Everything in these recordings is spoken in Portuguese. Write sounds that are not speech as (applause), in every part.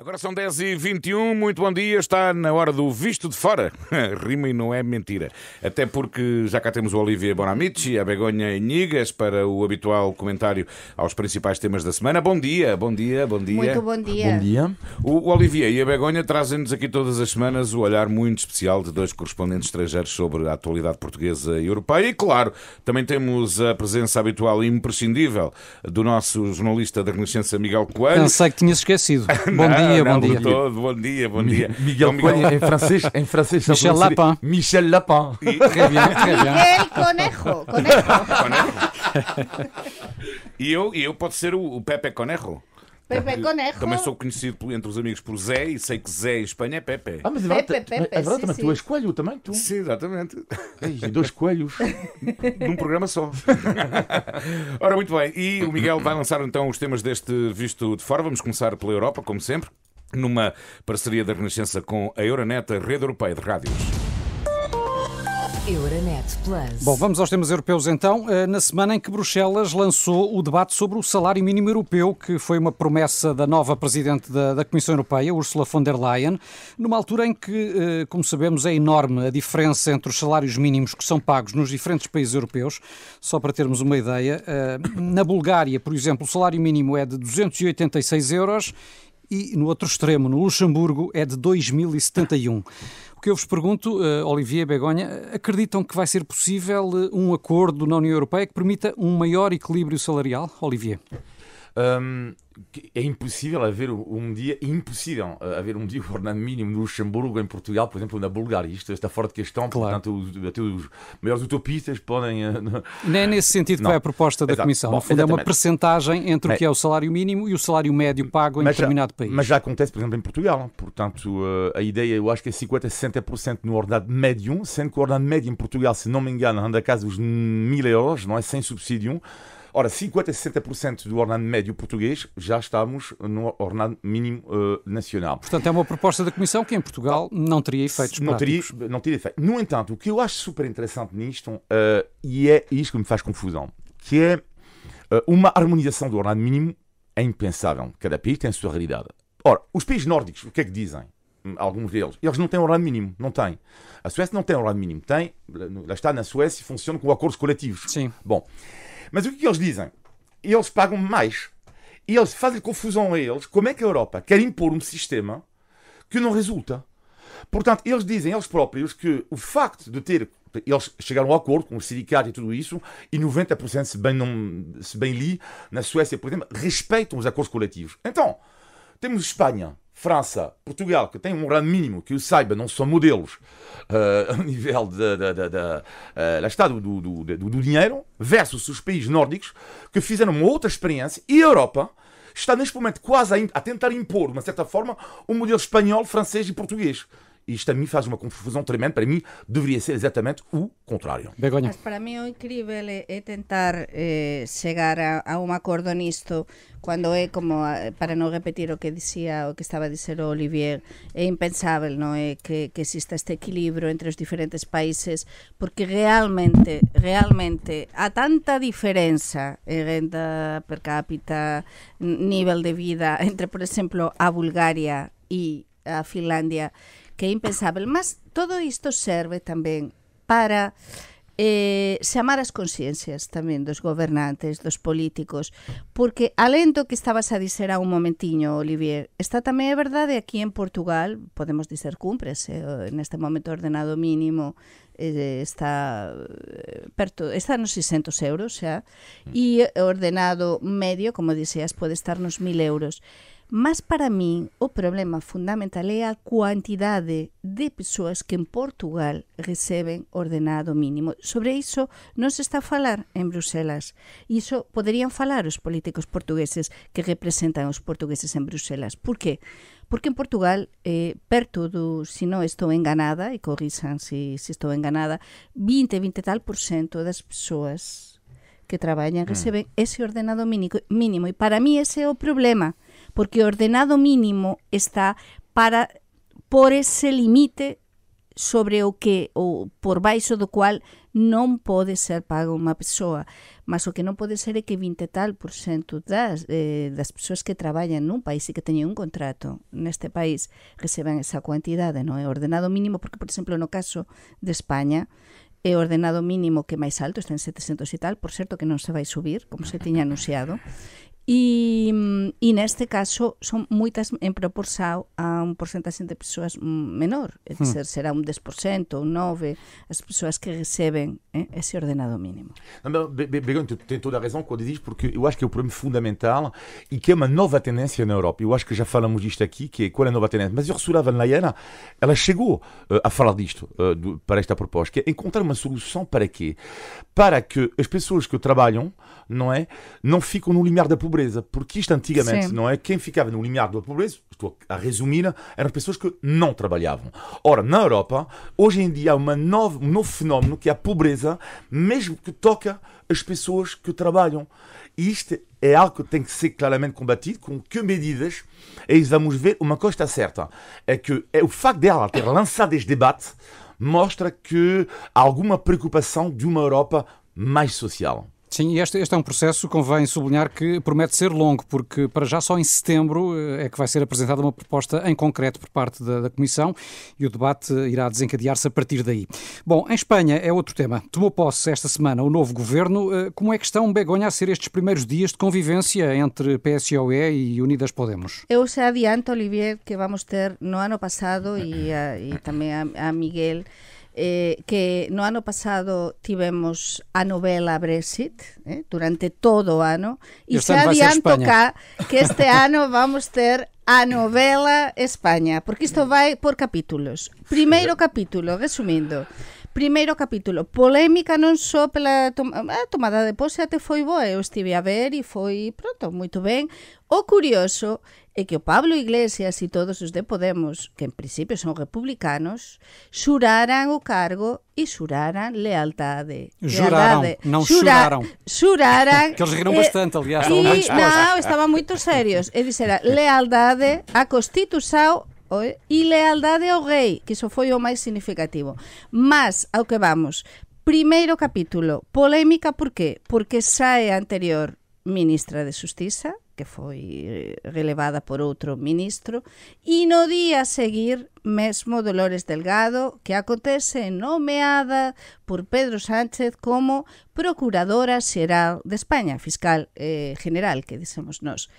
Agora são 10h21, muito bom dia, está na hora do visto de fora. (laughs) Rima e não é mentira. Até porque já cá temos o Olivia Bonamici, a Begonha Inigas para o habitual comentário aos principais temas da semana. Bom dia, bom dia, bom dia. Muito bom dia. Bom dia. O, o Olivier e a Begonha trazem-nos aqui todas as semanas o olhar muito especial de dois correspondentes estrangeiros sobre a atualidade portuguesa e europeia. E claro, também temos a presença habitual e imprescindível do nosso jornalista da Renascença, Miguel Coelho. Pensei que tinha esquecido. (laughs) bom dia dia, bom dia. Todo. Bom dia, bom dia. Miguel, Miguel... Coelho, em francês, em francês Michel Lapin. Michel Lapin. E... Très bien, très bien. Miguel Conejo. Conejo. Conejo. E eu, eu pode ser o, o Pepe Conejo. Pepe Conejo. Também sou conhecido entre os amigos por Zé e sei que Zé em Espanha é Pepe. Ah, mas é verdade, Pepe, Pepe, é verdade sim, também sim. tu és coelho também, tu? Sim, exatamente. E dois coelhos (laughs) num programa só. Ora, muito bem. E o Miguel vai lançar então os temas deste visto de fora. Vamos começar pela Europa, como sempre numa parceria da Renascença com a Euronet, a rede europeia de rádios. Euronet Plus. Bom, vamos aos temas europeus então. Eh, na semana em que Bruxelas lançou o debate sobre o salário mínimo europeu, que foi uma promessa da nova presidente da, da Comissão Europeia, Ursula von der Leyen, numa altura em que, eh, como sabemos, é enorme a diferença entre os salários mínimos que são pagos nos diferentes países europeus. Só para termos uma ideia, eh, na Bulgária, por exemplo, o salário mínimo é de 286 euros e no outro extremo, no Luxemburgo, é de 2071. O que eu vos pergunto, uh, Olivier Begonha, acreditam que vai ser possível eh, um acordo na União Europeia que permita um maior equilíbrio salarial, Olivier? Um, é impossível haver um dia, impossível eh, haver um dia o ordenado mínimo no Luxemburgo, em Portugal, por exemplo, na Bulgária. Isto está fora de questão, claro. portanto, até os, maiores utopistas podem. Eh, (laughs) Nem é nesse sentido que vai a proposta da Exato. Comissão. Bom, no fundo, é uma percentagem entre o que é o salário mínimo e o salário médio pago em determinado já, país. Mas já acontece, por exemplo, em Portugal. Portanto, eh, a ideia, eu acho que é 50%, 60% no ordenado médio, sendo que o ordenado médio em Portugal, se não me engano, anda a casa dos mil euros, não é? Sem subsídio. Ora, 50 a 60% do ordenado médio português já estamos no ordenado mínimo uh, nacional. Portanto, é uma proposta da Comissão que em Portugal não teria efeitos não práticos. teria, não teria efeito. No entanto, o que eu acho super interessante nisto, uh, e é isto que me faz confusão, que é uh, uma harmonização do ordenado mínimo é impensável. Cada país tem a sua realidade. Ora, os países nórdicos, o que é que dizem? Hum, alguns deles. Eles não têm horário mínimo, não têm. A Suécia não tem horário mínimo, tem, lá está, na Suécia funciona com acordos coletivos. Sim. Bom, mas o que eles dizem? Eles pagam mais. E eles fazem confusão a eles. Como é que a Europa quer impor um sistema que não resulta? Portanto, eles dizem eles próprios que o facto de ter. Eles chegaram a um acordo com o sindicato e tudo isso, e 90%, se bem, não, se bem li, na Suécia, por exemplo, respeitam os acordos coletivos. Então, temos Espanha, França, Portugal, que tem um RAN mínimo, que eu saiba, não são modelos uh, (laughs) eh, ao nível de, de, de, de uh, lá está, do, do, do, do, dinheiro, versus os países nórdicos, que fizeram uma outra experiência, e a Europa está neste momento quase a, a tentar impor, de uma certa forma, o um modelo espanhol, francês e português isto a mim faz uma confusão tremenda. Para mim, deveria ser exatamente o contrário. Begonha. Mas para mim, o é incrível é, é tentar eh, chegar a, a um acordo nisto quando é como para não repetir o que dizia o que estava a dizer o Olivier é impensável não é que, que exista este equilíbrio entre os diferentes países porque realmente realmente há tanta diferença em renda per capita nível de vida entre por exemplo a Bulgária e a Finlândia que é impensable. Mas todo isto serve tamén para eh, chamar as consciencias tamén dos gobernantes, dos políticos, porque alento do que estabas a dizer a un momentiño, Olivier, está tamén é verdade aquí en Portugal, podemos dizer cúmprese, eh, neste momento ordenado mínimo eh, está eh, perto, está nos 600 euros xa, e ordenado medio, como dixeas, pode estar nos 1000 euros. Mas para min o problema fundamental é a cuantidade de persoas que en Portugal reciben ordenado mínimo. Sobre iso non se está a falar en Bruselas. Iso poderían falar os políticos portugueses que representan os portugueses en Bruselas. Por que? Porque en Portugal, eh, perto do, se non estou enganada, e corrisan se, se estou enganada, 20, 20 tal por cento das persoas que traballan mm. reciben ese ordenado mínimo, mínimo. E para mí ese é o problema. Mm porque o ordenado mínimo está para por ese limite sobre o que ou por baixo do cual non pode ser pago unha persoa, mas o que non pode ser é que 20 tal por cento das, eh, das persoas que traballan nun país e que teñen un contrato neste país receban esa cuantidade, non é ordenado mínimo, porque, por exemplo, no caso de España, é ordenado mínimo que máis alto, está en 700 e tal, por certo que non se vai subir, como se tiña anunciado, e neste caso son moitas en proporção a un porcentaxe de persoas menor, é hmm. dizer, hmm. será un 10%, un 9, as persoas que recebem eh, ese ordenado mínimo. Begon, tu tens toda a razão quando dizes porque eu acho que é o um problema fundamental e que é uma nova tendência na Europa. Eu acho que já falamos disto aqui, que é qual é a nova tendência. Mas Ursula von Leyen, ela chegou uh, a falar disto uh, do, para esta proposta, que é encontrar uma solução para quê? Para que as pessoas que trabalham não é? Não ficam no limiar da pobreza. Porque isto antigamente, Sim. não é? Quem ficava no limiar da pobreza, estou a resumir, eram pessoas que não trabalhavam. Ora, na Europa, hoje em dia há uma nova, um novo fenómeno que é a pobreza, mesmo que toca as pessoas que trabalham. E isto é algo que tem que ser claramente combatido, com que medidas? E vamos ver, uma coisa está certa, é que é o facto dela ter lançado este debate mostra que há alguma preocupação de uma Europa mais social. Sim, e este, este é um processo, convém sublinhar, que promete ser longo, porque para já só em setembro eh, é que vai ser apresentada uma proposta em concreto por parte da, da Comissão e o debate irá desencadear-se a partir daí. Bom, em Espanha é outro tema. Tomou posse esta semana o novo governo. Eh, como é que estão, Begonha, a ser estes primeiros dias de convivência entre PSOE e Unidas Podemos? Eu se adianto, Olivier, que vamos ter no ano passado e, a, eh, e também a, a Miguel. eh, que no ano pasado tivemos a novela Brexit eh, durante todo o ano e xa adianto cá que este (laughs) ano vamos ter a novela España, porque isto vai por capítulos. Primeiro capítulo, resumindo. Primeiro capítulo, polémica non só pela tom a tomada de pose até foi boa, eu estive a ver e foi, pronto, moito ben. O curioso que Pablo Iglesias y e todos los de Podemos, que en principio son republicanos, juraran o cargo y e juraran lealtad juraron, no juraron juraron (laughs) que os eh, bastante, aliás. E non, estaban moito serios. E dixera, (laughs) lealdade a Constitución y lealdade ao rei, que eso fue lo más significativo. Mas, ao que vamos, primero capítulo, polémica por qué? Porque sae anterior ministra de justicia que foi eh, relevada por outro ministro, e no día a seguir mesmo Dolores Delgado, que acontece nomeada por Pedro Sánchez como Procuradora Xeral de España, Fiscal eh, General, que dicemos nós.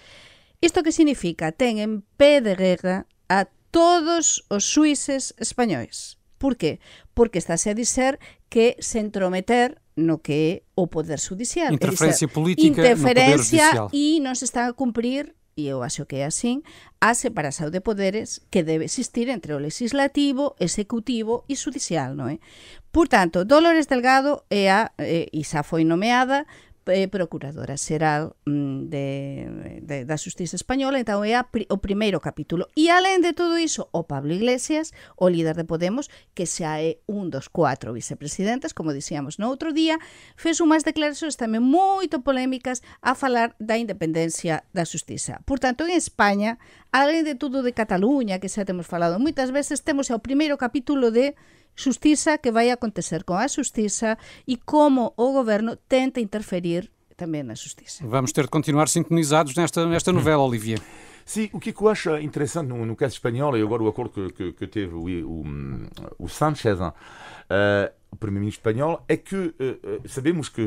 Isto que significa? Ten en pé de guerra a todos os suíces españoles Por que? Porque estáse a dizer que se entrometer no que é o poder judicial. Interferencia dizer, política interferencia no poder judicial. e non se está a cumprir e eu acho que é así, a separación de poderes que debe existir entre o legislativo, executivo e judicial, non é? Por tanto, Dolores Delgado é a, eh, e xa foi nomeada eh, procuradora xeral mm, de, de, da Justiza Española, então é a, o primeiro capítulo. E além de todo iso, o Pablo Iglesias, o líder de Podemos, que xa é un dos cuatro vicepresidentes, como dixíamos no outro día, fez unhas declaracións tamén moito polémicas a falar da independencia da Justiza. tanto, en España, além de todo de Cataluña, que xa temos falado moitas veces, temos o primeiro capítulo de Justiça que vai acontecer com a justiça e como o governo tenta interferir também na justiça. Vamos ter de continuar sintonizados nesta, nesta novela, Olivia. Sim, o que é eu acho interessante no, no caso espanhol, e agora o acordo que, que, que teve o, o, o Sanchez, uh, eh, o primeiro-ministro espanhol, é que uh, sabemos que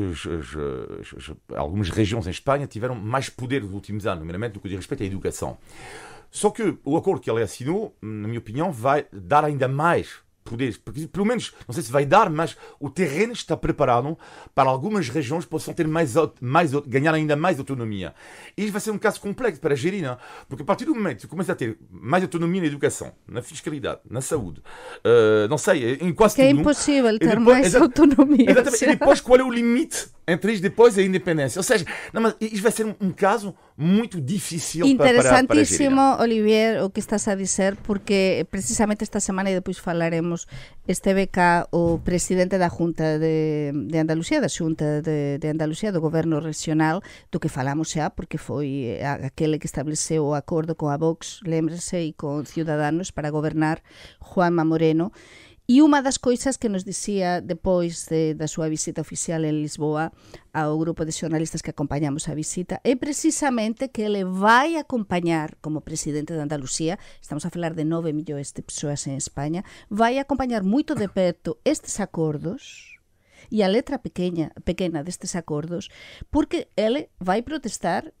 algumas regiões em Espanha tiveram mais poder nos últimos anos, nomeadamente no que diz respeito à educação. Só que o acordo que ele assinou, na minha opinião, vai dar ainda mais poder, porque pelo menos, não sei se vai dar, mas o terreno está preparado para algumas regiões possam ter mais, mais ganhar ainda mais autonomia. E isso vai ser um caso complexo para gerir, né? porque a partir do momento que começa a ter mais autonomia na educação, na fiscalidade, na saúde, uh, não sei, em quase que é tudo. é impossível ter depois, mais autonomia. Exatamente. E (laughs) depois qual é o limite entre eles depois a independência. Ou seja, não, mas isso vai ser um, caso muito difícil interessantíssimo para, para, para Olivier, o que estás a dizer, porque precisamente esta semana, e depois falaremos, esteve cá o presidente da Junta de, de Andalucía, da Junta de, de Andalucía, do Governo Regional, do que falamos já, porque foi aquele que estabeleceu o acordo com a Vox, lembre-se e com Ciudadanos para governar Juanma Moreno, e uma das coisas que nos dicía depois de, da súa visita oficial en Lisboa ao grupo de xornalistas que acompañamos a visita é precisamente que ele vai acompañar como presidente de Andalucía, estamos a falar de 9 millóns de persoas en España, vai acompañar moito de perto estes acordos e a letra pequena, pequena destes acordos porque ele vai protestar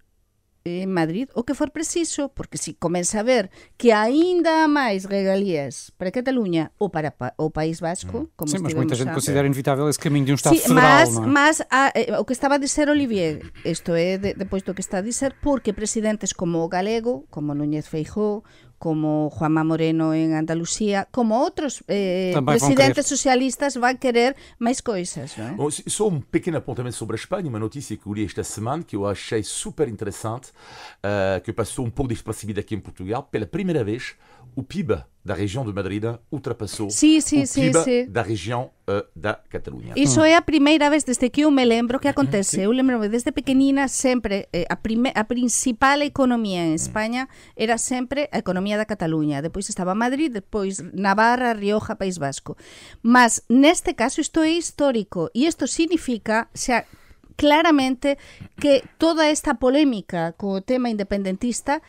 en Madrid o que for preciso, porque si comeza a ver que aínda máis regalías para Cataluña ou para o País Vasco, mm. como Sim, mas moita xente considera inevitável ese caminho de un Estado sí, federal, mas, non é? Mas a, eh, o que estaba a dizer Olivier, isto é de, depois do que está a dizer, porque presidentes como o Galego, como Núñez Feijó, como Juanma Moreno en Andalucía, como outros eh, presidentes socialistas vai querer máis coisas, non é? Oh, só um pequeno apontamento sobre a Espanha, uma notícia que eu li esta semana que eu achei super interessante, uh, que passou um pouco despercebida aqui em Portugal, pela primeira vez o PIB da región de Madrid ultrapassou sim, sí o PIB euh, de da região uh, da Catalunha. Isso é a primeira vez desde que eu me lembro que acontece. lembro desde pequenina siempre... Eh, a, a principal economía en mm. España... era siempre la economía da Cataluña... ...después estaba Madrid, ...después Navarra, Rioja, País Vasco. Mas este caso esto es histórico ...y esto significa, claramente que toda esta polémica el tema independentista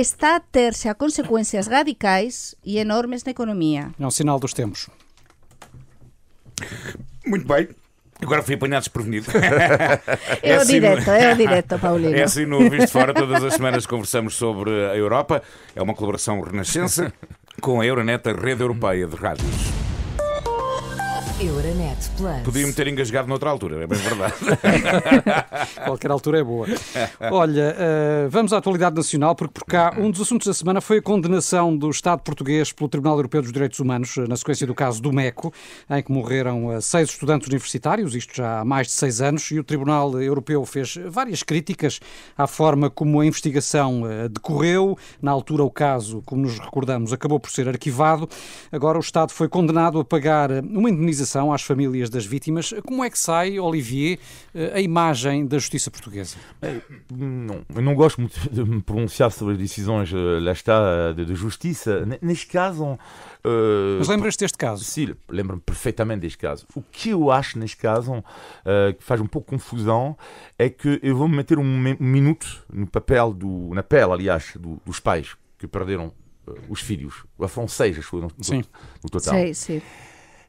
está a ter se a consequências radicais e enormes na economia. É um sinal dos tempos. Muito bem. Agora fui apanhado desprevenido. É, o é assim direto, é o direto, Paulino. É assim no Visto Fora, todas as semanas conversamos sobre a Europa. É uma colaboração renascença com a Euronet, rede europeia de rádios. Euronet Plus. Podia-me ter engasgado noutra altura, é bem verdade. (laughs) Qualquer altura é boa. Olha, uh, vamos à atualidade nacional, porque por cá um dos assuntos da semana foi a condenação do Estado português pelo Tribunal Europeu dos Direitos Humanos, eh, na sequência do caso do MECO, em que morreram eh, seis estudantes universitários, isto já há mais de seis anos, e o Tribunal Europeu fez várias críticas à forma como a investigação decorreu. Na altura, o caso, como nos recordamos, acabou por ser arquivado. Agora, o Estado foi condenado a pagar uma indenização às famílias das vítimas. Como é que sai, Olivier, eh, a imagem da justiça portuguesa? não, eu não gosto muito de me pronunciar sobre decisões, eh, lá está, eh, de, de justiça. Neste caso. Uh, Mas lembras-te deste caso? Sim, lembro-me perfeitamente deste caso. O que eu acho neste caso, uh, que faz um pouco confusão, é que eu vou meter um, um minuto no papel, do, na pele, aliás, do, dos pais que perderam os filhos. Foram seis, acho que no, no total. Sim, sim.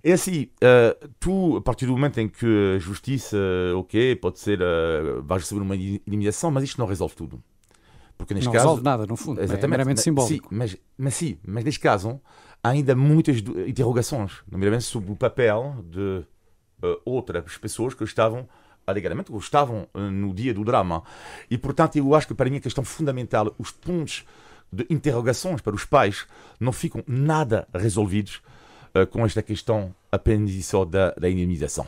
É assim, uh, tu, a partir do momento em que a justiça, eh, ok, pode ser, uh, vais receber uma indemnização, mas isto não resolve tudo. Porque neste não caso, resolve nada, no fundo, é exatamente, é meramente simbólico. Sim, mas, mas sim, mas neste caso há ainda muitas interrogações, nomeadamente sobre o papel de uh, outras pessoas que estavam alegadamente estavam no dia do drama. E, portanto, eu acho que para mim a questão fundamental, os pontos de interrogações para os pais não ficam nada resolvidos Euh, con esta questão apenas e só da, da indemnização?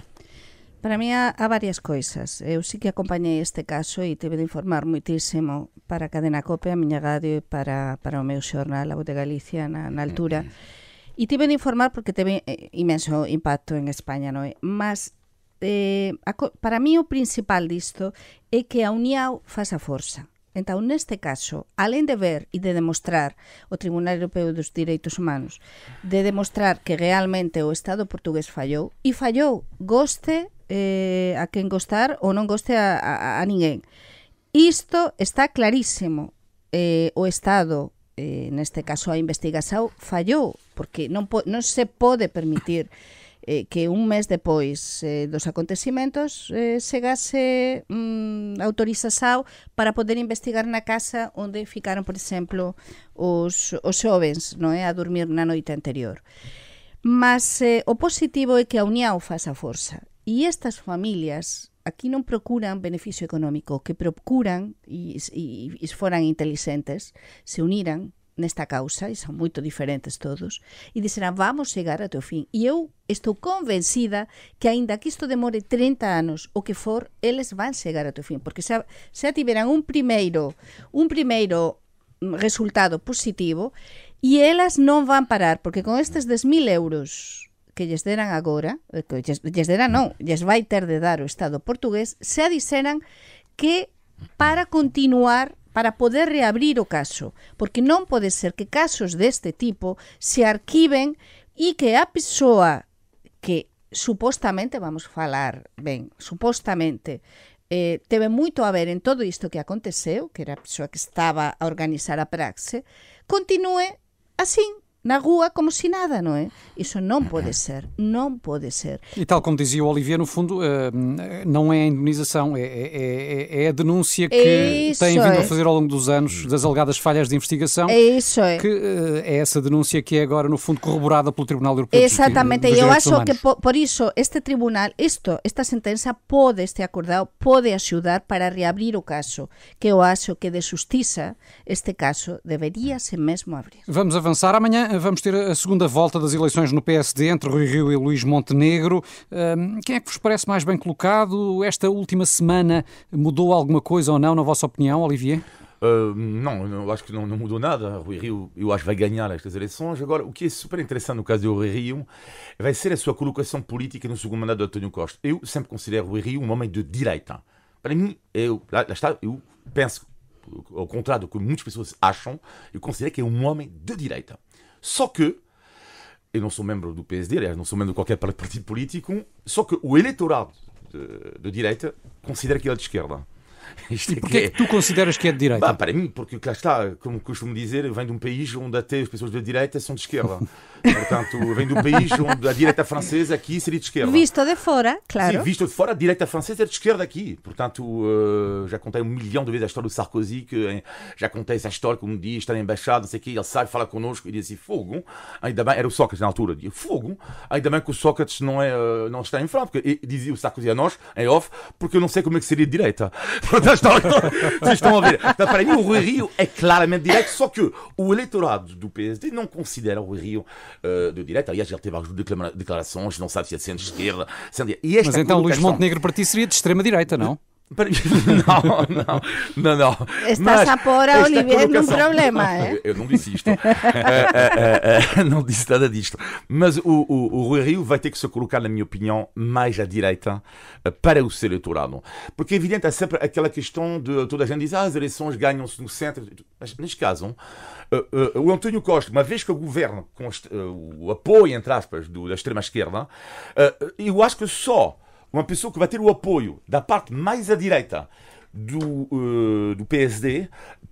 Para mí há varias coisas. Eu sí que acompañei este caso e tive de informar muitísimo para a Cadena Cope, a miña radio e para, para o meu xornal, a Bote Galicia, na, na altura. Mm-hmm. E tive de informar porque teve eh, imenso impacto en España, non é? Mas eh, a, para mí o principal disto é que a Uniao faz a forza. Entón, neste caso, além de ver e de demostrar o Tribunal Europeo dos Direitos Humanos, de demostrar que realmente o Estado portugués fallou, e fallou, goste eh, a quen gostar ou non goste a, a, a ninguén. Isto está clarísimo. Eh, o Estado, eh, neste caso a investigación, fallou, porque non, non se pode permitir eh, que un mes depois eh, dos acontecimentos eh, chegase mm, autorización para poder investigar na casa onde ficaron, por exemplo, os, os xovens non é? a dormir na noite anterior. Mas eh, o positivo é que a unión faz a forza. E estas familias aquí non procuran beneficio económico, que procuran, e, e, e foran inteligentes, se uniran nesta causa, e son moito diferentes todos, e dixeran, vamos chegar ao o fin. E eu estou convencida que aínda que isto demore 30 anos, o que for, eles van chegar ao o fin, porque se, se tiveran un primeiro, un primeiro mm, resultado positivo, e elas non van parar, porque con estes 10.000 euros que lles deran agora, eh, que lles, lles deran non, lles vai ter de dar o Estado portugués, xa diseran que para continuar para poder reabrir o caso, porque non pode ser que casos deste tipo se arquiven e que a persoa que supostamente, vamos falar ben, supostamente, eh, teve moito a ver en todo isto que aconteceu, que era a persoa que estaba a organizar a praxe, continue así na rua como se nada, não é? Isso não pode ser, não pode ser. E tal como dizia o Olivier, no fundo, eh, não é a indemnização, é, é, é, é a denúncia que é isso tem vindo é. a fazer ao longo dos anos das alegadas falhas de investigação. É isso é. Que eh, é essa denúncia que é agora, no fundo, corroborada pelo Tribunal Europeu Exatamente. dos Eu acho Humanos. que, por, isso, este tribunal, isto, esta sentença pode, este acordado, pode ajudar para reabrir o caso, que eu acho que de justiça este caso deveria se mesmo abrir. Vamos avançar amanhã Vamos ter a segunda volta das eleições no PSD entre Rui Rio e Luís Montenegro. Quem é que vos parece mais bem colocado? Esta última semana mudou alguma coisa ou não, na vossa opinião, Olivier? Uh, não, eu acho que não, não, mudou nada. Rui Rio, eu acho, vai ganhar estas eleições. Agora, o que é super interessante no caso de Rui Rio vai ser a sua colocação política no segundo mandato de António Costa. Eu sempre considero Rui Rio um homem de direita. Para mim, eu, lá, lá está, eu penso, ao contrário do que muitas pessoas acham, eu considero que é um homem de direita. Sauf que, eu não sou membro do PSD, aliás, não sou membro de qualquer parti politique, só que o de, de considère qu'il que ele é de esquerda. (laughs) Isto e é porquê é que, é... que tu consideras que é de direita? Bah, para mim, porque cá está, como costumo dizer, vem de um país onde até as pessoas da direita são de esquerda. (laughs) Portanto, vem de um país onde a direita francesa aqui seria de esquerda. Visto de fora, claro. Sim, visto de fora, a direita francesa é de esquerda aqui. Portanto, uh, já contei um milhão de vezes a história do Sarkozy, que eh, já contei essa história, como diz, está na embaixada, não sei o quê, ele sai, fala connosco e diz assim, fogo, ainda bem, era o Sócrates na altura, diz, fogo, ainda bem que o Sócrates não, é, eh, não está em França, porque dizia o Sarkozy a nós, em off, porque eu não sei como é que seria de direita. (laughs) Vocês estão a ver. (laughs) Então, para mim, o Rui Rio é claramente direto, só que o eleitorado do PSD não considera o Rui Rio uh, de direita. Aliás, ele teve algumas declarações, não sabe se é centro-esquerda. e esta Mas então, Luís Montenegro para ti seria de extrema-direita, não? (laughs) Não, não, não, não. Estás a pôr a Olivier num problema, é? Eu não disse isto. (laughs) Eh, eh, não disse nada disto. Mas o, o, o Rui Rio vai ter que se colocar, na minha opinião, mais à direita para o seu eleitorado. Porque, é evidente, há sempre aquela questão de toda a gente diz ah, as eleições ganham-se no centro. Mas, neste caso, o António Costa, uma vez que o governo, com o apoio, entre aspas, do, da extrema-esquerda, eu acho que só uma pessoa que vai ter o apoio da parte mais à direita do, uh, do PSD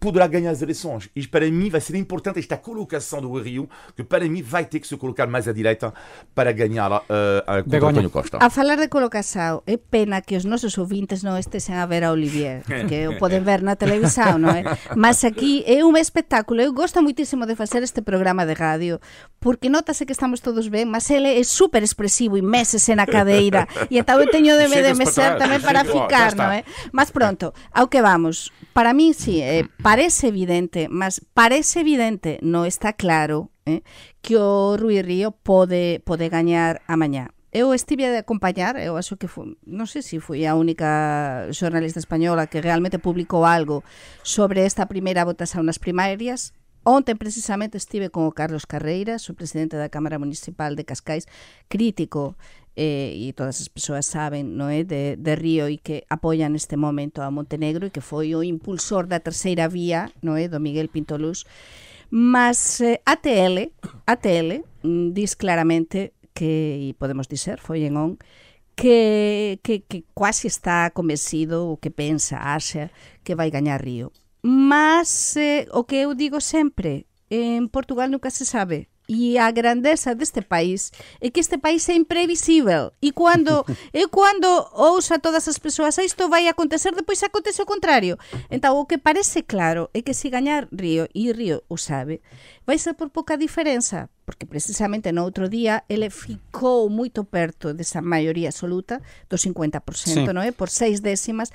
poderá ganhar as eleições. E para mim vai ser importante esta colocação do Rio, que para mim vai ter que se colocar mais à direita para ganhar uh, a contra o Costa. A falar de colocação, é pena que os nossos ouvintes não estejam a ver a Olivier, que o podem ver na televisão, não é? Mas aqui é um espetáculo. Eu gosto muitíssimo de fazer este programa de rádio, porque nota-se que estamos todos bem, mas ele é super expressivo e meses na cadeira. E então eu tenho de me de também para ficar, não é? Mas pronto, ao que vamos. Para mim, sim, é, eh, para parece evidente, mas parece evidente, no está claro, eh, que o Rui Río pode, pode gañar amañá. Eu estive de acompañar, eu acho que foi, non sei se foi a única xornalista española que realmente publicou algo sobre esta primeira votación nas primarias. Ontem, precisamente estive con o Carlos Carreiras, o presidente da Cámara Municipal de Cascais, crítico eh, e todas as persoas saben no é? Eh, de, de Río e que apoian neste momento a Montenegro e que foi o impulsor da terceira vía no é? Eh, do Miguel Pintoluz mas eh, ATL ATL mm, diz claramente que, e podemos dizer, foi en on, que, que, que quase está convencido o que pensa Asia que vai gañar Río. Mas eh, o que eu digo sempre, en Portugal nunca se sabe e a grandeza deste país é que este país é imprevisível e quando (laughs) e quando ousa todas as persoas ah, isto vai acontecer depois acontece o contrario Então o que parece claro é que se gañar Río e Río o sabe Vai ser por pouca diferenza, porque precisamente no outro día ele ficou moito perto desa maioría absoluta do 50%, sí. non é? Por seis décimas.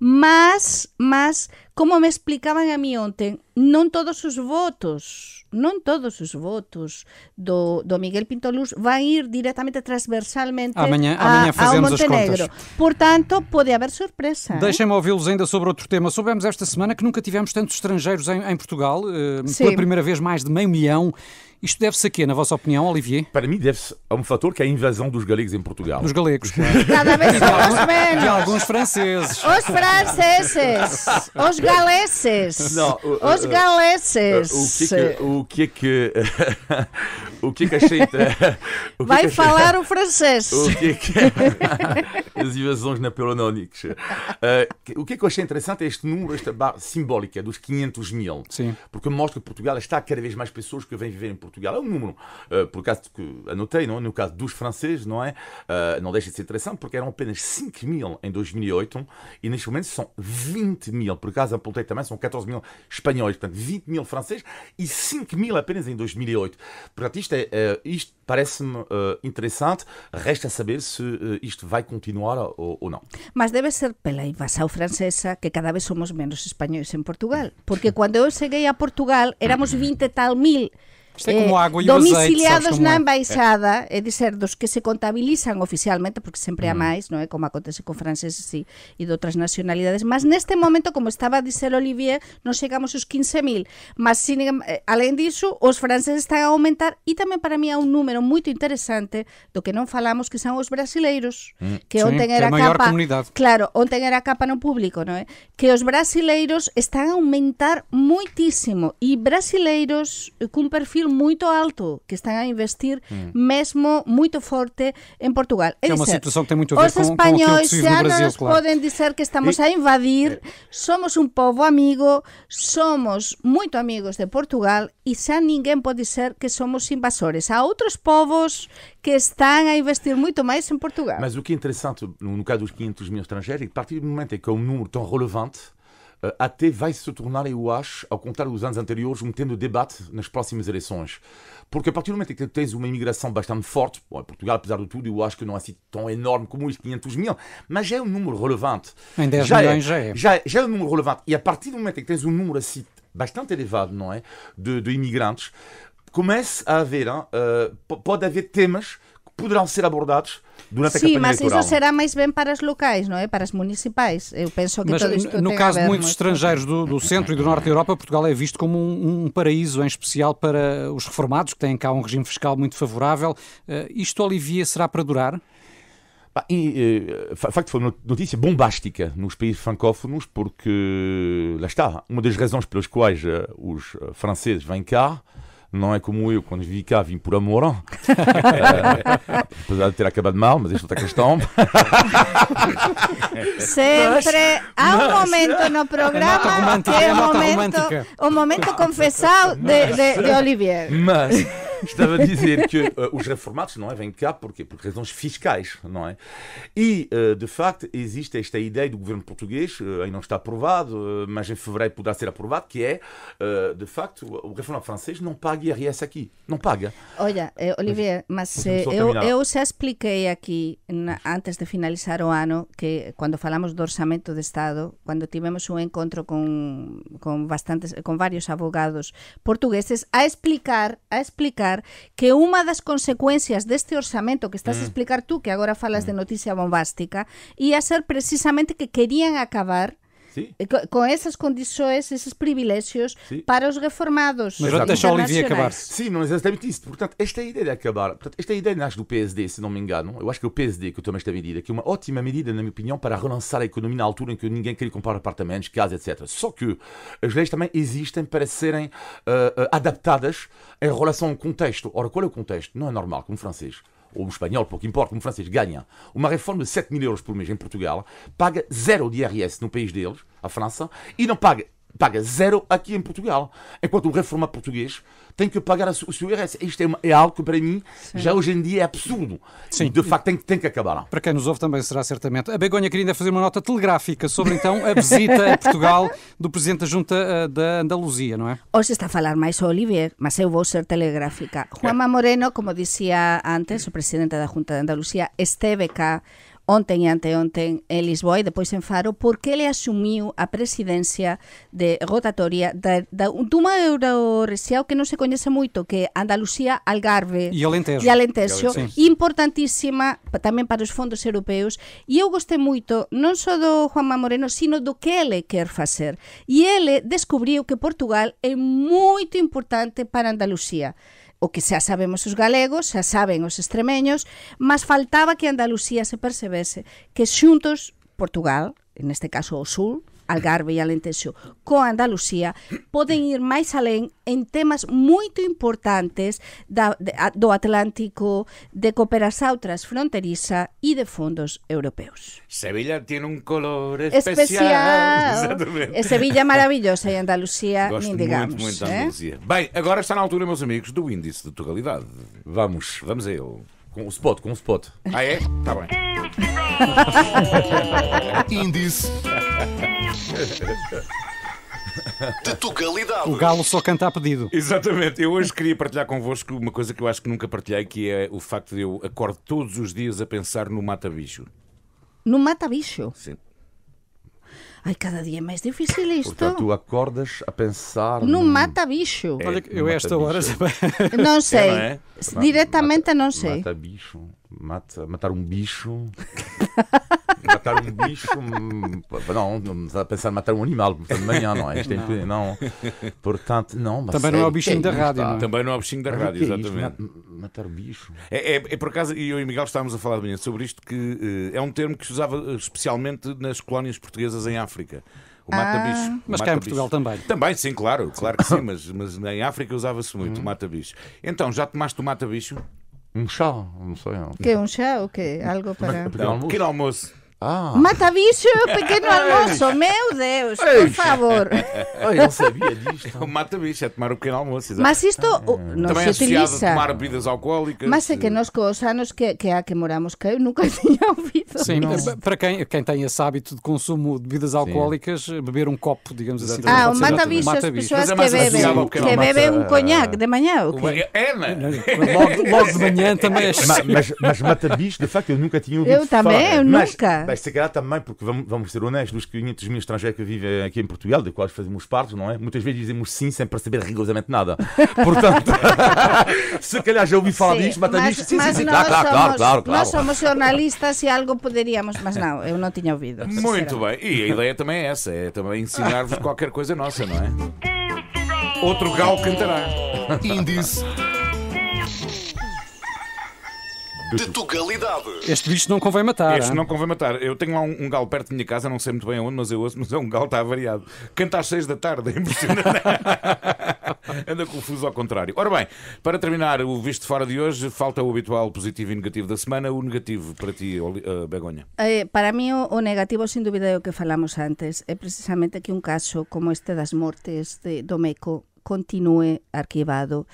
Mas, mas, como me explicaban a mí ontem, non todos os votos, non todos os votos do, do Miguel Pintoluz van ir directamente transversalmente amanhã, amanhã a, ao Montenegro. Portanto, pode haber surpresa. Eh? Deixem-me ouvi-los ainda sobre outro tema. Soubemos esta semana que nunca tivemos tantos estrangeiros em, em Portugal, eh, pela primeira vez mais de meio milhão isto deve-se a quê, na vossa opinião, Olivier? Para mim, deve-se a um fator que é a invasão dos galegos em Portugal. Dos galegos. (laughs) É? Nada mais menos. E alguns franceses. Os franceses. Os galeses. Não, uh, Os galeses. Uh, o que é que. O que é que achei. Vai falar o francês. O que é que. (laughs) As invasões napoleónicas. Uh, o que é que eu achei interessante é este número, esta barra simbólica dos 500 mil. Sim. Porque mostra que Portugal está cada vez mais pessoas que vêm viver em Portugal. Portugal é um número. Uh, por acaso que anotei, não? É? no caso dos franceses, não é? Uh, não deixa de ser interessante, porque eram apenas 5 mil em 2008 e neste momento são 20 mil. Por acaso apontei também, são 14 mil espanhóis, portanto 20 mil franceses e 5 mil apenas em 2008. Portanto, isto, é, é isto parece-me uh, interessante. Resta saber se isto vai continuar ou, ou não. Mas deve ser pela invasão francesa que cada vez somos menos espanhóis em Portugal. Porque quando eu cheguei a Portugal éramos 20 e tal mil. Isto é como eh, água e domiciliados o azeite, na embaixada, é. é ser dos que se contabilizan oficialmente, porque sempre mm. há máis, non é como acontece con franceses e, e de outras nacionalidades, mas neste momento, como estaba a dizer Olivier, non chegamos aos 15.000, mas sin, eh, além disso, os franceses están a aumentar e tamén para mí é un número moito interesante do que non falamos que son os brasileiros, mm, que ontem onten era que capa, comunidade. claro, onten era capa no público, non é? Que os brasileiros están a aumentar moitísimo e brasileiros eh, cun perfil muito alto que estão a investir hum. mesmo muito forte em Portugal. É, é uma situação que tem muito a ver os com, espanhóis com já Brasil, nos claro. podem dizer que estamos e... a invadir, somos um povo amigo, somos muito amigos de Portugal e já ninguém pode dizer que somos invasores. Há outros povos que estão a investir muito mais em Portugal. Mas o que é interessante no caso dos 500 mil estrangeiros é que a partir do momento em que é um número tão relevante eh, até vai se tornar, eu acho, ao contrário dos anos anteriores, um tema de debate nas próximas eleições. Porque a partir do momento que tens uma imigração bastante forte, bom, Portugal, apesar de tudo, eu acho que não é assim tão enorme como os 500 mil, mas já é um número relevante. Em 10 já é- milhões é, já é. Já, já é um número relevante. E a partir do momento que tens um número assim bastante elevado, não é? De, de imigrantes, começa a haver, hein, uh, pode haver temas que poderão ser abordados durante Sim, campanha eleitoral. Sim, mas isso será mais bem para as locais, não é? Para as municipais. Eu penso que mas, isto No caso de muitos estrangeiros do, do, centro e do norte da Europa, Portugal é visto como um, um, paraíso, em especial para os reformados, que têm cá um regime fiscal muito favorável. Uh, isto, Olivia, será para durar? Bah, e, eh, facto, foi uma notícia bombástica nos países francófonos, porque, lá está, uma das razões pelas quais eh, os franceses vêm cá não é como eu, quando vim cá, vim por amor. Eh. uh, (laughs) apesar de ter acabado mal, mas isto é outra (laughs) questão. Sempre há um momento no programa que é o momento, o momento confessado de, de, de Olivier. Mas. (laughs) Estava a dizer que uh, os reformados não é, vêm cá porquê? por razões fiscais, não é? E, uh, de facto, existe esta ideia do governo português, uh, eh, ainda não está aprovado, mas em fevereiro poderá ser aprovado, que é, de facto, o reformado francês não paga IRS aqui. Não paga. Olha, Olivier, mas eu, eu já expliquei aqui, antes de finalizar o ano, que quando falamos do orçamento de Estado, quando tivemos um encontro com, com, bastantes, com vários advogados portugueses, a explicar, a explicar que que de las consecuencias de este orçamento que estás mm. a explicar tú, que ahora falas de mm. noticia bombástica, a ser precisamente que querían acabar sí. Eh, con esas condições, esses privilégios sí. para os reformados. Mas vou deixar o Olivia acabar. Sim, é exatamente isso. Portanto, esta ideia de acabar, portanto, esta ideia nasce do PSD, se não me engano. Eu acho que é o PSD que toma esta medida, que é uma ótima medida, na minha opinião, para relançar a economia na altura em que ninguém queria comprar apartamentos, casas, etc. Só que as leis também existem para serem uh, adaptadas em relação ao contexto. Ora, qual é o contexto? Não é normal, como francês ou um espanhol, pouco importa, um francês, ganha uma reforma de 7 mil euros por mês em Portugal, paga zero de IRS no país deles, a França, e não paga paga zero aqui em Portugal. Enquanto um reforma português tem que pagar o seu IRS. Isto é, uma, é algo que, para mim, Sim. já hoje em dia é absurdo. Sim. De facto, tem, tem que acabar. Para quem nos ouve também será certamente. A Begonha queria ainda fazer uma nota telegráfica sobre, então, a visita a Portugal do Presidente da Junta uh, da Andaluzia, não é? Hoje está a falar mais o Olivier, mas eu vou ser telegráfica. Eh. Juanma Moreno, como dizia antes, o Presidente da Junta da Andaluzia, esteve cá ontem e anteontem en Lisboa y después en Faro, porque le asumió a presidencia de rotatoria da, da, duma eurorrexiao que no se conoce mucho, que Andalucía, Algarve ...y Alentejo, importantísima también para los fondos europeos, e eu gostei moito no só do Juanma Moreno, sino do que él quer facer. ...y e él descubrió que Portugal es muy importante para Andalucía. o que xa sabemos os galegos, xa saben os extremeños, mas faltaba que Andalucía se percebese que xuntos Portugal, en este caso o Sul, Algarve e Alentejo com a Andalucía poden ir máis alén en temas moito importantes da, de, a, do Atlántico, de cooperación transfronteriza e de fondos europeos. Sevilla tiene un color especial. especial. (laughs) Sevilla é maravillosa e Andalucía, Gosto nem digamos. Muito, muito eh? Andalucía. Bem, agora está na altura, meus amigos, do índice de totalidade. Vamos, vamos a ele. Com o spot, com o spot. Ah, é? Tá bem. (laughs) Índice de Tugalidade. O galo só canta a pedido. Exatamente. Eu hoje queria partilhar convosco uma coisa que eu acho que nunca partilhei, que é o facto de eu acordo todos os dias a pensar no mata-bicho. No mata-bicho? Sim. Ai, cada dia é mais difícil isto. Portanto, tu acordas a pensar. no num... mata bicho. Olha, eu a esta hora. É, não sei. É, não é? Diretamente mata, não sei. Mata bicho. Mata, matar um bicho. (laughs) matar um bicho. Hum, não, não está a pensar em matar um animal de manhã, não é? Isto é não. É, não. Portanto, não. Também não é o é bichinho da é rádio. Não. Também não é o bichinho da mas rádio, é exatamente. Matar bicho. É, é, é, por acaso, eu e Miguel estávamos a falar de manhã sobre isto, que eh, é um termo que se usava eh, especialmente nas colónias portuguesas em África. O ah, mata-bicho. Ah, mas mata cá em Portugal também. Também, sim, claro, claro que sim, (coughs) mas, mas em África usava-se muito hum. o mata-bicho. Então, já tomaste o mata-bicho? Um chá, não sei. Um chá. Que um chá ou que Algo para. que um pequeno almoço. Ah. bicho é (laughs) o pequeno almoço, meu Deus, por favor. Ai, (laughs) eu sabia disto. É o bicho é tomar o pequeno almoço. exato. Mas isto ah. não Também se é associado a utiliza. tomar bebidas alcoólicas. Mas é que nós com os anos que, que há é que moramos que eu nunca (laughs) tinha ouvido. Sim, eh, para quem, quem tem esse hábito de consumo de bebidas alcoólicas, eh, beber um copo, digamos assim. Ah, o mata bicho, as pessoas que bebem, pequeno que bebem um conhaque de manhã, o quê? É, né? não Logo, logo de manhã também é Ma- Mas, mas mata bicho, de facto, eu nunca tinha ouvido Eu também, falar. eu mas, nunca. Bem, se calhar também, porque vamos, vamos ser honestos, dos 500 mil estrangeiros que vivem aqui em Portugal, de quais fazemos parte, não é? Muitas vezes dizemos sim sem perceber rigorosamente nada. (laughs) Portanto, (laughs) se calhar já ouvi falar sim, disto, mas, mas disto, sim, sim, sim, claro, claro, claro, claro, claro. Nós somos jornalistas e algo poderíamos, mas não, eu não tinha ouvido. Muito bem, e a ideia também é essa, é também ensinar-vos qualquer coisa nossa, não é? Outro gal cantará. Índice de tugalidade. Este bicho não convém matar. Este hein? não convém matar. Eu tenho lá um, um, galo perto da minha casa, não sei muito bem onde, mas eu ouço, mas é um galo, está variado. Canta às seis da tarde, (laughs) é impressionante. Anda confuso ao contrário. Ora bem, para terminar o visto fora de hoje, falta o habitual positivo e negativo da semana. O negativo para ti, eh, Begonha? Eh, para mim, o, negativo, sem dúvida, é o que falamos antes. É precisamente que um caso como este das mortes de, do Meco continúe arquivado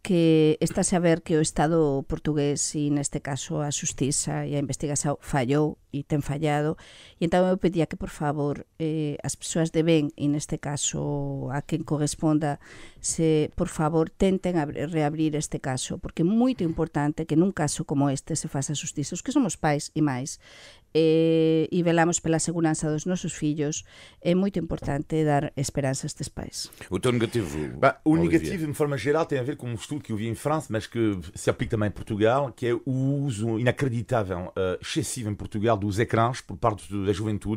que está a saber que o Estado portugués e neste caso a Justiza e a investigación fallou e ten fallado e entón eu pedía que por favor eh, as persoas de ben e neste caso a quen corresponda se por favor tenten reabrir este caso porque é moito importante que nun caso como este se faça justiça os que somos pais e máis e velamos pela segurança dos nosos fillos, é muito importante dar esperança a estes pais. O teu negativo? Bah, o negativo, de forma geral, tem a ver com um estudo que eu vi em França, mas que se aplica também em Portugal, que é o uso inacreditável, uh, excessivo em Portugal, dos ecrãs por parte da juventude,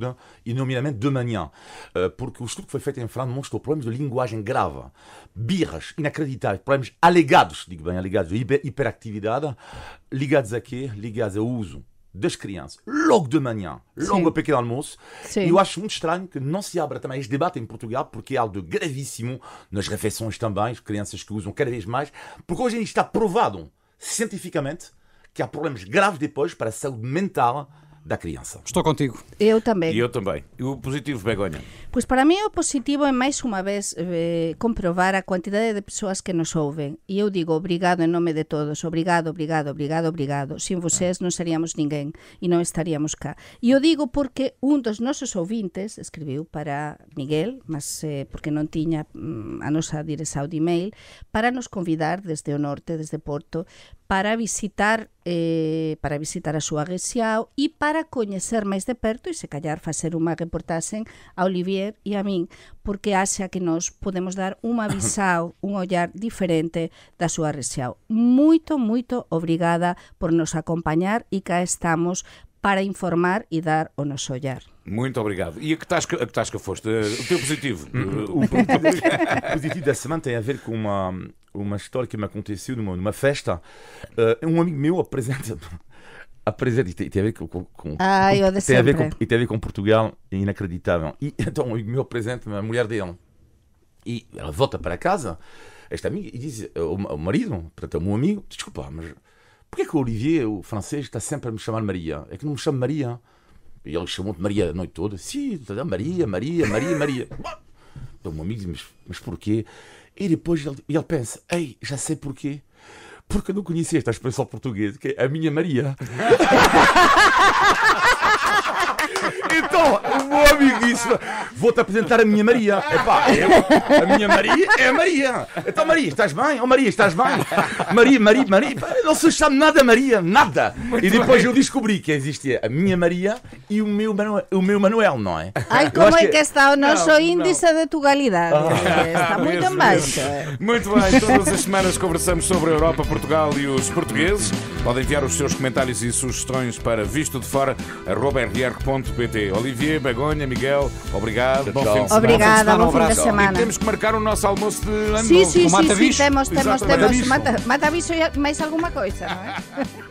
e nomeadamente de manhã. Uh, porque o estudo que foi feito em França mostrou problemas de linguagem grave, birras inacreditáveis, problemas alegados, digo bem, alegados, de hiperactividade, ligados a quê? Ligados ao uso das crianças, logo de manhã, logo ao pequeno almoço. Sim. Eu acho muito estranho que não se abra também este debate em Portugal, porque é algo gravíssimo nas refeições também, as crianças que usam cada vez mais, porque hoje está provado cientificamente que há problemas graves depois para a saúde mental da criança. Estou contigo. Eu também. E eu também. E o positivo, Begonha? Pois para mim o positivo é mais uma vez eh, a quantidade de pessoas que nos ouvem E eu digo obrigado em nome de todos. Obrigado, obrigado, obrigado, obrigado. Sem vocês não seríamos ninguém e não estaríamos cá. E eu digo porque um dos nossos ouvintes escreveu para Miguel, mas eh, porque não tinha mm, a nossa direção de e-mail, para nos convidar desde o norte, desde Porto, para visitar eh, para visitar a súa Guesiao e para coñecer máis de perto e se callar facer unha reportaxe a Olivier e a min, porque axa que nos podemos dar unha (coughs) visao, un ollar diferente da súa Guesiao. Moito, moito obrigada por nos acompañar e cá estamos para informar e dar o nosso olhar. Muito obrigado. E a que tasca, a que tasca foste? Eh, o teu (laughs) eh, positivo? o, positivo da semana tem a ver com uma, uma história que me aconteceu numa, numa festa. Uh, um amigo meu apresenta. (laughs) apresenta e tem, tem, a ver com. com ah, eu tem, a ver com, tem a ver com Portugal, é inacreditável. E (laughs) então um amigo meu apresenta-me a mulher dele. E ela volta para casa, esta amiga, e diz ao marido, portanto, ao é meu amigo: desculpa, mas Porquê que o Olivier, o francês, está sempre a me chamar Maria? É que não me chama Maria. E ele chamou te Maria a noite toda. Sim, sí, Maria, Maria, Maria, Maria. então o meu amigo diz, mas, mas porquê? E depois ele, ele pensa, ei, já sei porquê. Porque eu não conhecia esta expressão portuguesa, que é a minha Maria. (laughs) disse: Vou-te apresentar a minha Maria. é eu, a minha Maria é a Maria. Então, Maria, estás bem? Oh, Maria, estás bem? Maria, Maria, Maria. Não se chama nada Maria, nada. Muito e depois bem. eu descobri que existia a minha Maria e o meu Manuel, o meu Manuel não é? Ai, como é que, que está o nosso não, índice não. de tugalidade? Ah, está muito mesmo, baixo. Mesmo. Muito bem, todas as semanas conversamos sobre a Europa, Portugal e os portugueses. Podem enviar os seus comentários e sugestões para visto de fora Olivier, Begonha, Miguel, obrigado. Bom fim de semana. Obrigada, bom fim de semana. E temos que marcar o nosso almoço de ano sim, novo. Sim, sim, sim, temos, temos, temos. Mata, mata bicho mais alguma coisa, não é? (laughs)